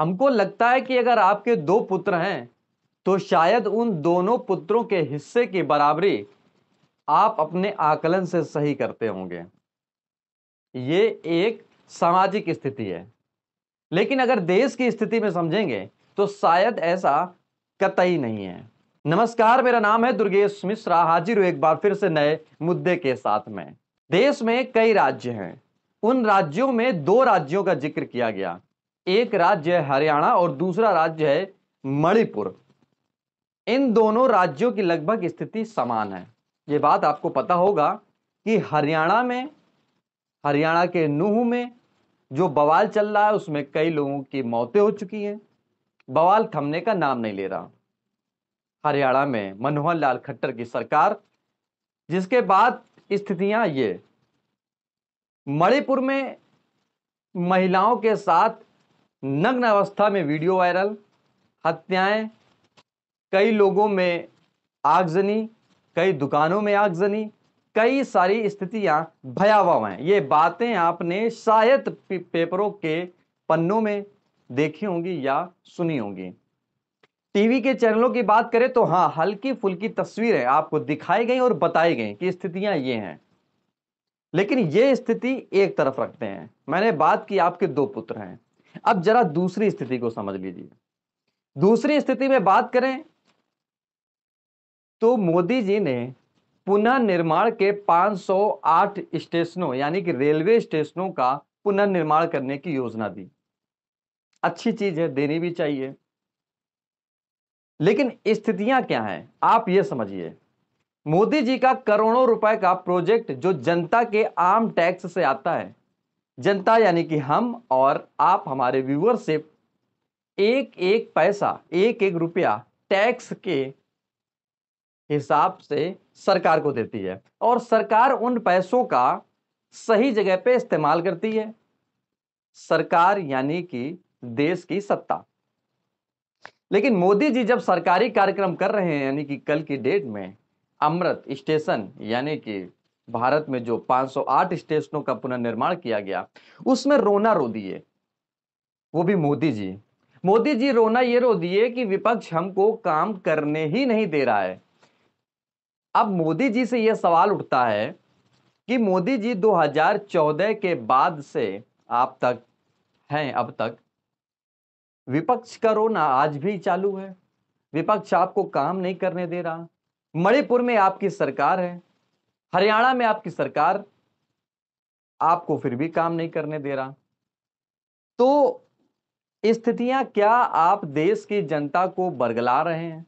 हमको लगता है कि अगर आपके दो पुत्र हैं तो शायद उन दोनों पुत्रों के हिस्से की बराबरी आप अपने आकलन से सही करते होंगे ये एक सामाजिक स्थिति है लेकिन अगर देश की स्थिति में समझेंगे तो शायद ऐसा कतई नहीं है नमस्कार मेरा नाम है दुर्गेश मिश्रा हाजिर हूँ एक बार फिर से नए मुद्दे के साथ में देश में कई राज्य हैं उन राज्यों में दो राज्यों का जिक्र किया गया एक राज्य है हरियाणा और दूसरा राज्य है मणिपुर इन दोनों राज्यों की लगभग स्थिति समान है ये बात आपको पता होगा कि हरियाणा में हरियाणा के नूह में जो बवाल चल रहा है उसमें कई लोगों की मौतें हो चुकी हैं बवाल थमने का नाम नहीं ले रहा हरियाणा में मनोहर लाल खट्टर की सरकार जिसके बाद स्थितियां ये मणिपुर में महिलाओं के साथ नग्न अवस्था में वीडियो वायरल हत्याएं कई लोगों में आगजनी कई दुकानों में आगजनी कई सारी स्थितियां भयावह हैं ये बातें आपने शायद पेपरों के पन्नों में देखी होंगी या सुनी होंगी टीवी के चैनलों की बात करें तो हाँ हल्की फुल्की तस्वीरें आपको दिखाई गई और बताई गई कि स्थितियां ये हैं लेकिन ये स्थिति एक तरफ रखते हैं मैंने बात की आपके दो पुत्र हैं अब जरा दूसरी स्थिति को समझ लीजिए दूसरी स्थिति में बात करें तो मोदी जी ने पुनर्निर्माण के 508 स्टेशनों यानी कि रेलवे स्टेशनों का पुनर्निर्माण करने की योजना दी अच्छी चीज है देनी भी चाहिए लेकिन स्थितियां क्या हैं आप यह समझिए मोदी जी का करोड़ों रुपए का प्रोजेक्ट जो जनता के आम टैक्स से आता है जनता यानी कि हम और आप हमारे से एक एक पैसा एक एक रुपया टैक्स के हिसाब से सरकार को देती है और सरकार उन पैसों का सही जगह पे इस्तेमाल करती है सरकार यानी कि देश की सत्ता लेकिन मोदी जी जब सरकारी कार्यक्रम कर रहे हैं यानी कि कल की डेट में अमृत स्टेशन यानी कि भारत में जो 508 स्टेशनों का पुनर्निर्माण किया गया उसमें रोना रो दिए वो भी मोदी जी मोदी जी रोना ये रो दिए कि विपक्ष हमको काम करने ही नहीं दे रहा है अब मोदी जी से यह सवाल उठता है कि मोदी जी 2014 के बाद से आप तक हैं अब तक विपक्ष का रोना आज भी चालू है विपक्ष आपको काम नहीं करने दे रहा मणिपुर में आपकी सरकार है हरियाणा में आपकी सरकार आपको फिर भी काम नहीं करने दे रहा तो स्थितियां क्या आप देश की जनता को बरगला रहे हैं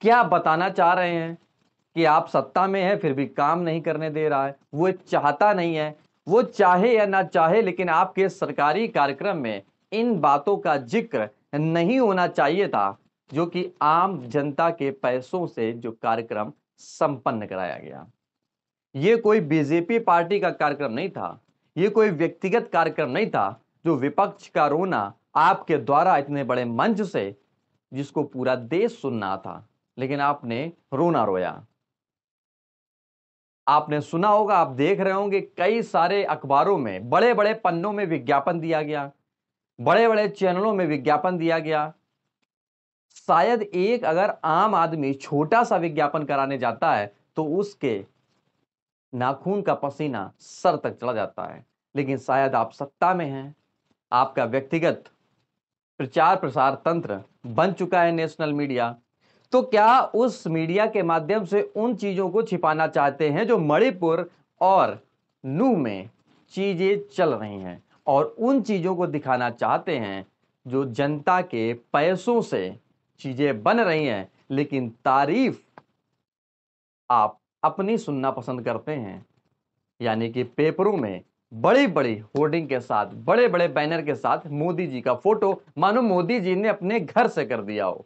क्या बताना चाह रहे हैं कि आप सत्ता में हैं फिर भी काम नहीं करने दे रहा है वो चाहता नहीं है वो चाहे या ना चाहे लेकिन आपके सरकारी कार्यक्रम में इन बातों का जिक्र नहीं होना चाहिए था जो कि आम जनता के पैसों से जो कार्यक्रम संपन्न कराया गया ये कोई बीजेपी पार्टी का कार्यक्रम नहीं था ये कोई व्यक्तिगत कार्यक्रम नहीं था जो विपक्ष का रोना आपके द्वारा इतने बड़े मंच से जिसको पूरा देश सुनना था लेकिन आपने रोना रोया आपने सुना होगा आप देख रहे होंगे कई सारे अखबारों में बड़े बड़े पन्नों में विज्ञापन दिया गया बड़े बड़े चैनलों में विज्ञापन दिया गया शायद एक अगर आम आदमी छोटा सा विज्ञापन कराने जाता है तो उसके नाखून का पसीना सर तक चला जाता है लेकिन शायद आप सत्ता में हैं आपका व्यक्तिगत प्रचार प्रसार तंत्र बन चुका है नेशनल मीडिया तो क्या उस मीडिया के माध्यम से उन चीज़ों को छिपाना चाहते हैं जो मणिपुर और नू में चीज़ें चल रही हैं और उन चीज़ों को दिखाना चाहते हैं जो जनता के पैसों से चीज़ें बन रही हैं लेकिन तारीफ आप अपनी सुनना पसंद करते हैं यानी कि पेपरों में बड़ी बड़ी होर्डिंग के साथ बड़े बड़े बैनर के साथ मोदी जी का फोटो मानो मोदी जी ने अपने घर से कर दिया हो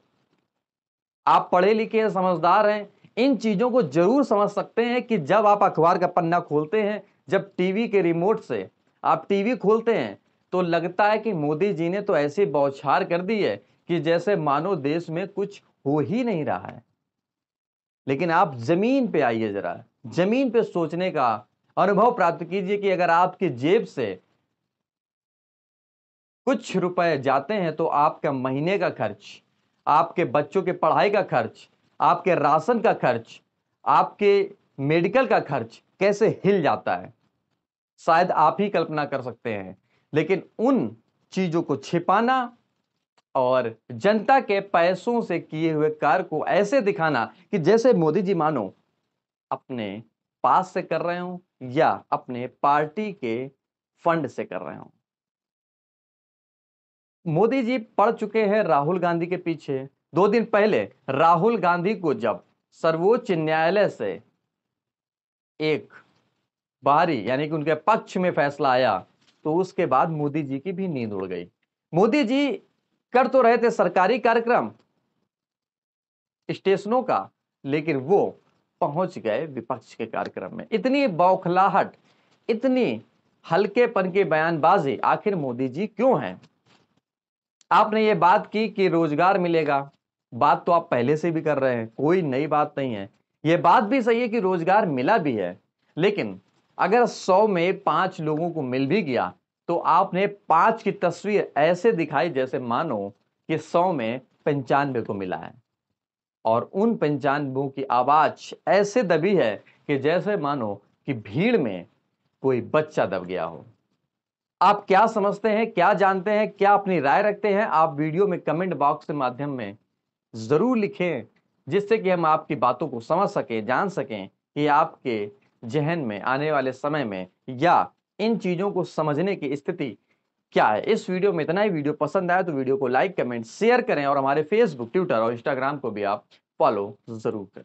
आप पढ़े लिखे हैं समझदार हैं इन चीज़ों को जरूर समझ सकते हैं कि जब आप अखबार का पन्ना खोलते हैं जब टीवी के रिमोट से आप टीवी खोलते हैं तो लगता है कि मोदी जी ने तो ऐसी बौछार कर दी है कि जैसे मानो देश में कुछ हो ही नहीं रहा है लेकिन आप ज़मीन पे आइए ज़रा ज़मीन पे सोचने का अनुभव प्राप्त कीजिए कि अगर आपकी जेब से कुछ रुपए जाते हैं तो आपका महीने का खर्च आपके बच्चों के पढ़ाई का खर्च आपके राशन का खर्च आपके मेडिकल का खर्च कैसे हिल जाता है शायद आप ही कल्पना कर सकते हैं लेकिन उन चीज़ों को छिपाना और जनता के पैसों से किए हुए कार्य को ऐसे दिखाना कि जैसे मोदी जी मानो अपने पास से कर रहे हो या अपने पार्टी के फंड से कर रहे हो मोदी जी पढ़ चुके हैं राहुल गांधी के पीछे दो दिन पहले राहुल गांधी को जब सर्वोच्च न्यायालय से एक बाहरी यानी कि उनके पक्ष में फैसला आया तो उसके बाद मोदी जी की भी नींद उड़ गई मोदी जी कर तो रहे थे सरकारी कार्यक्रम स्टेशनों का लेकिन वो पहुंच गए विपक्ष के कार्यक्रम में इतनी बौखलाहट इतनी हल्केपन की बयानबाजी आखिर मोदी जी क्यों हैं आपने ये बात की कि रोजगार मिलेगा बात तो आप पहले से भी कर रहे हैं कोई नई बात नहीं है ये बात भी सही है कि रोजगार मिला भी है लेकिन अगर सौ में पांच लोगों को मिल भी गया तो आपने पांच की तस्वीर ऐसे दिखाई जैसे मानो कि सौ में पंचानवे को मिला है और उन पंचानवे की आवाज ऐसे दबी है कि जैसे मानो कि भीड़ में कोई बच्चा दब गया हो आप क्या समझते हैं क्या जानते हैं क्या अपनी राय रखते हैं आप वीडियो में कमेंट बॉक्स के माध्यम में ज़रूर लिखें जिससे कि हम आपकी बातों को समझ सकें जान सकें कि आपके जहन में आने वाले समय में या इन चीज़ों को समझने की स्थिति क्या है इस वीडियो में इतना ही वीडियो पसंद आया तो वीडियो को लाइक कमेंट शेयर करें और हमारे फेसबुक ट्विटर और इंस्टाग्राम को भी आप फॉलो जरूर करें